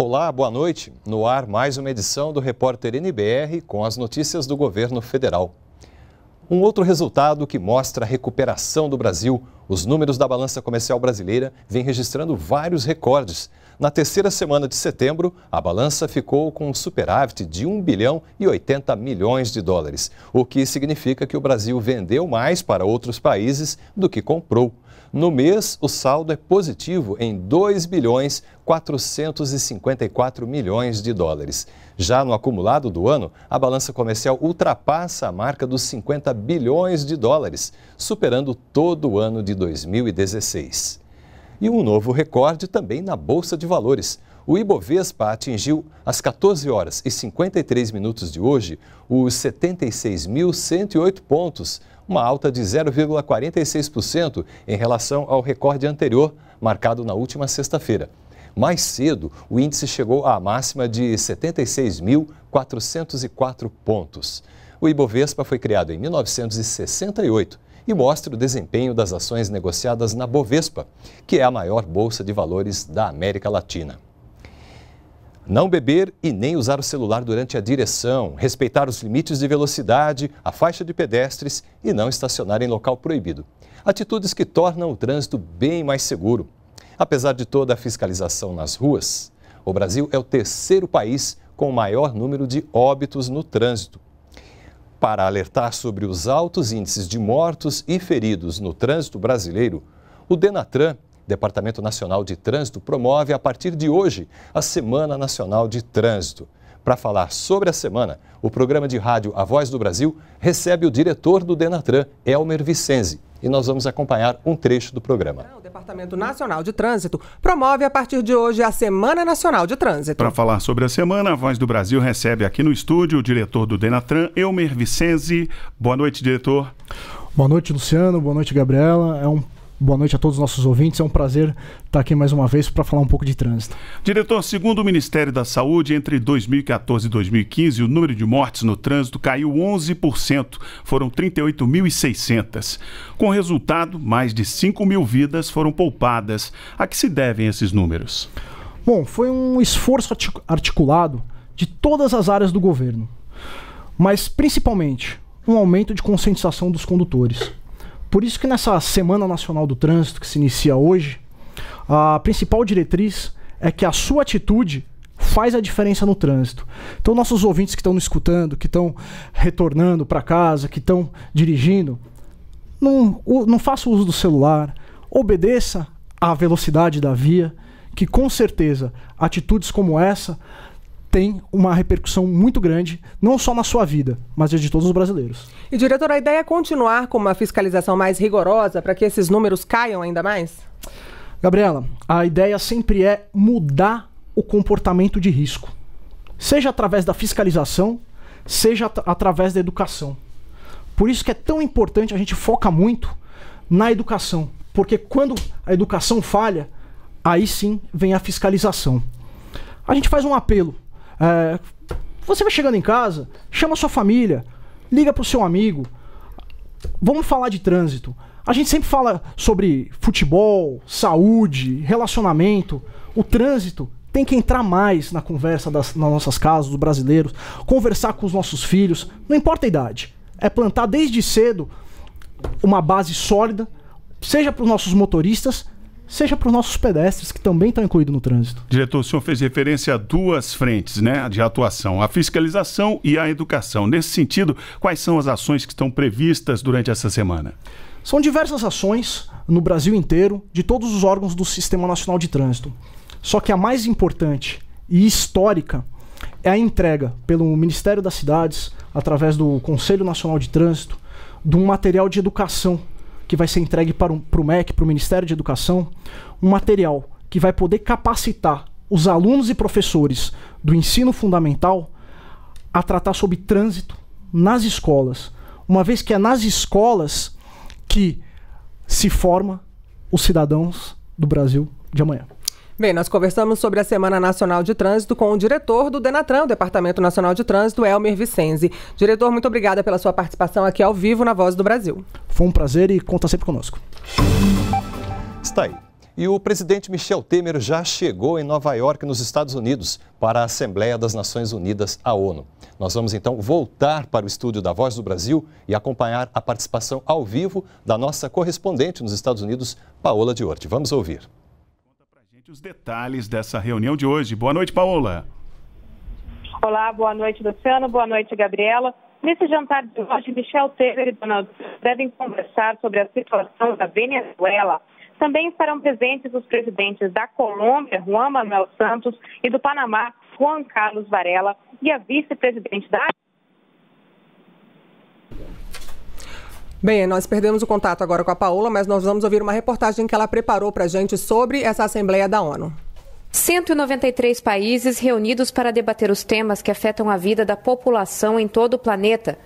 Olá, boa noite. No ar, mais uma edição do Repórter NBR com as notícias do governo federal. Um outro resultado que mostra a recuperação do Brasil os números da balança comercial brasileira vêm registrando vários recordes. Na terceira semana de setembro, a balança ficou com um superávit de 1 bilhão e 80 milhões de dólares, o que significa que o Brasil vendeu mais para outros países do que comprou. No mês, o saldo é positivo em 2 bilhões 454 milhões de dólares. Já no acumulado do ano, a balança comercial ultrapassa a marca dos 50 bilhões de dólares, superando todo o ano de 2016. E um novo recorde também na Bolsa de Valores. O Ibovespa atingiu às 14 horas e 53 minutos de hoje os 76.108 pontos, uma alta de 0,46% em relação ao recorde anterior, marcado na última sexta-feira. Mais cedo, o índice chegou à máxima de 76.404 pontos. O Ibovespa foi criado em 1968 e mostra o desempenho das ações negociadas na Bovespa, que é a maior bolsa de valores da América Latina. Não beber e nem usar o celular durante a direção, respeitar os limites de velocidade, a faixa de pedestres e não estacionar em local proibido. Atitudes que tornam o trânsito bem mais seguro. Apesar de toda a fiscalização nas ruas, o Brasil é o terceiro país com o maior número de óbitos no trânsito. Para alertar sobre os altos índices de mortos e feridos no trânsito brasileiro, o Denatran, Departamento Nacional de Trânsito, promove a partir de hoje a Semana Nacional de Trânsito. Para falar sobre a semana, o programa de rádio A Voz do Brasil recebe o diretor do Denatran, Elmer Vicenzi e nós vamos acompanhar um trecho do programa. O Departamento Nacional de Trânsito promove a partir de hoje a Semana Nacional de Trânsito. Para falar sobre a semana, a Voz do Brasil recebe aqui no estúdio o diretor do Denatran, Elmer Vicenzi. Boa noite, diretor. Boa noite, Luciano. Boa noite, Gabriela. É um Boa noite a todos os nossos ouvintes. É um prazer estar aqui mais uma vez para falar um pouco de trânsito. Diretor, segundo o Ministério da Saúde, entre 2014 e 2015, o número de mortes no trânsito caiu 11%, foram 38.600. Com resultado, mais de 5 mil vidas foram poupadas. A que se devem esses números? Bom, foi um esforço articulado de todas as áreas do governo, mas principalmente um aumento de conscientização dos condutores por isso que nessa Semana Nacional do Trânsito que se inicia hoje, a principal diretriz é que a sua atitude faz a diferença no trânsito. Então, nossos ouvintes que estão nos escutando, que estão retornando para casa, que estão dirigindo, não, não faça uso do celular, obedeça à velocidade da via, que com certeza atitudes como essa tem uma repercussão muito grande, não só na sua vida, mas de todos os brasileiros. E, diretor, a ideia é continuar com uma fiscalização mais rigorosa para que esses números caiam ainda mais? Gabriela, a ideia sempre é mudar o comportamento de risco, seja através da fiscalização, seja at através da educação. Por isso que é tão importante, a gente foca muito na educação, porque quando a educação falha, aí sim vem a fiscalização. A gente faz um apelo é, você vai chegando em casa, chama sua família, liga pro seu amigo. Vamos falar de trânsito. A gente sempre fala sobre futebol, saúde, relacionamento. O trânsito tem que entrar mais na conversa das, nas nossas casas, dos brasileiros, conversar com os nossos filhos, não importa a idade. É plantar desde cedo uma base sólida, seja para os nossos motoristas, seja para os nossos pedestres, que também estão incluídos no trânsito. Diretor, o senhor fez referência a duas frentes né, de atuação, a fiscalização e a educação. Nesse sentido, quais são as ações que estão previstas durante essa semana? São diversas ações no Brasil inteiro, de todos os órgãos do Sistema Nacional de Trânsito. Só que a mais importante e histórica é a entrega pelo Ministério das Cidades, através do Conselho Nacional de Trânsito, de um material de educação que vai ser entregue para um, o MEC, para o Ministério de Educação, um material que vai poder capacitar os alunos e professores do ensino fundamental a tratar sobre trânsito nas escolas, uma vez que é nas escolas que se forma os cidadãos do Brasil de amanhã. Bem, nós conversamos sobre a Semana Nacional de Trânsito com o diretor do Denatran, o Departamento Nacional de Trânsito, Elmer Vicenzi. Diretor, muito obrigada pela sua participação aqui ao vivo na Voz do Brasil. Foi um prazer e conta sempre conosco. Está aí. E o presidente Michel Temer já chegou em Nova York, nos Estados Unidos, para a Assembleia das Nações Unidas, a ONU. Nós vamos então voltar para o estúdio da Voz do Brasil e acompanhar a participação ao vivo da nossa correspondente nos Estados Unidos, Paola Diorte. Vamos ouvir os detalhes dessa reunião de hoje. Boa noite, Paola. Olá, boa noite, Luciano. Boa noite, Gabriela. Nesse jantar de hoje, Michel Temer e Donald Trump devem conversar sobre a situação da Venezuela. Também estarão presentes os presidentes da Colômbia, Juan Manuel Santos, e do Panamá, Juan Carlos Varela, e a vice-presidente da Bem, nós perdemos o contato agora com a Paola, mas nós vamos ouvir uma reportagem que ela preparou para a gente sobre essa Assembleia da ONU. 193 países reunidos para debater os temas que afetam a vida da população em todo o planeta.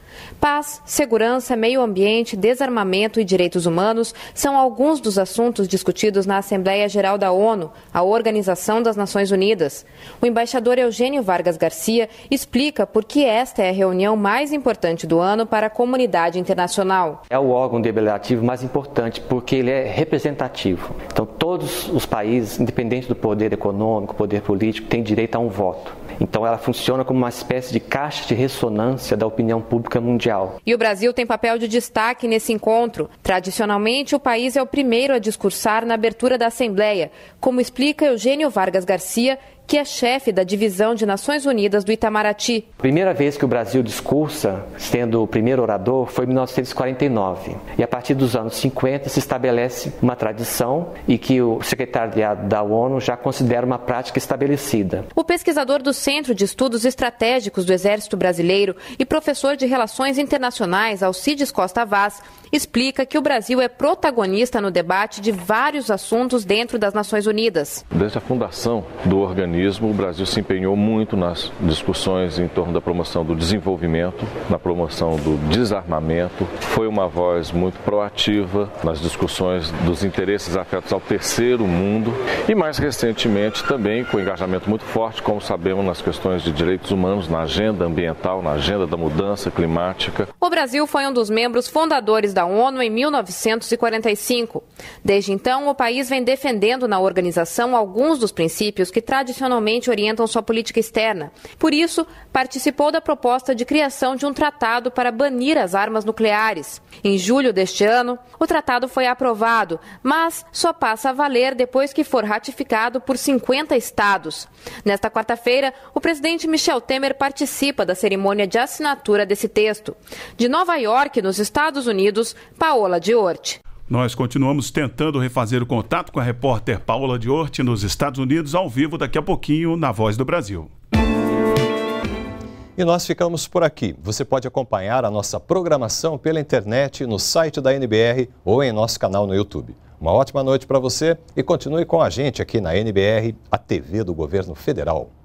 Paz, segurança, meio ambiente, desarmamento e direitos humanos são alguns dos assuntos discutidos na Assembleia Geral da ONU, a Organização das Nações Unidas. O embaixador Eugênio Vargas Garcia explica por que esta é a reunião mais importante do ano para a comunidade internacional. É o órgão deliberativo mais importante porque ele é representativo. Então, Todos os países, independente do poder econômico, poder político, têm direito a um voto. Então ela funciona como uma espécie de caixa de ressonância da opinião pública mundial. E o Brasil tem papel de destaque nesse encontro. Tradicionalmente, o país é o primeiro a discursar na abertura da Assembleia, como explica Eugênio Vargas Garcia, que é chefe da divisão de Nações Unidas do Itamaraty. A primeira vez que o Brasil discursa, sendo o primeiro orador, foi em 1949. E a partir dos anos 50 se estabelece uma tradição e que o secretariado da ONU já considera uma prática estabelecida. O pesquisador do Centro de Estudos Estratégicos do Exército Brasileiro e professor de Relações Internacionais, Alcides Costa Vaz, explica que o Brasil é protagonista no debate de vários assuntos dentro das Nações Unidas. Desde a fundação do organismo, o Brasil se empenhou muito nas discussões em torno da promoção do desenvolvimento, na promoção do desarmamento. Foi uma voz muito proativa nas discussões dos interesses afetos ao terceiro mundo e, mais recentemente, também com engajamento muito forte, como sabemos, nas questões de direitos humanos, na agenda ambiental, na agenda da mudança climática. O Brasil foi um dos membros fundadores da da ONU em 1945. Desde então, o país vem defendendo na organização alguns dos princípios que tradicionalmente orientam sua política externa. Por isso, participou da proposta de criação de um tratado para banir as armas nucleares. Em julho deste ano, o tratado foi aprovado, mas só passa a valer depois que for ratificado por 50 estados. Nesta quarta-feira, o presidente Michel Temer participa da cerimônia de assinatura desse texto. De Nova York, nos Estados Unidos, Santos, Paola Diorte. Nós continuamos tentando refazer o contato com a repórter Paola Diorte nos Estados Unidos, ao vivo daqui a pouquinho, na Voz do Brasil. E nós ficamos por aqui. Você pode acompanhar a nossa programação pela internet, no site da NBR ou em nosso canal no YouTube. Uma ótima noite para você e continue com a gente aqui na NBR, a TV do Governo Federal.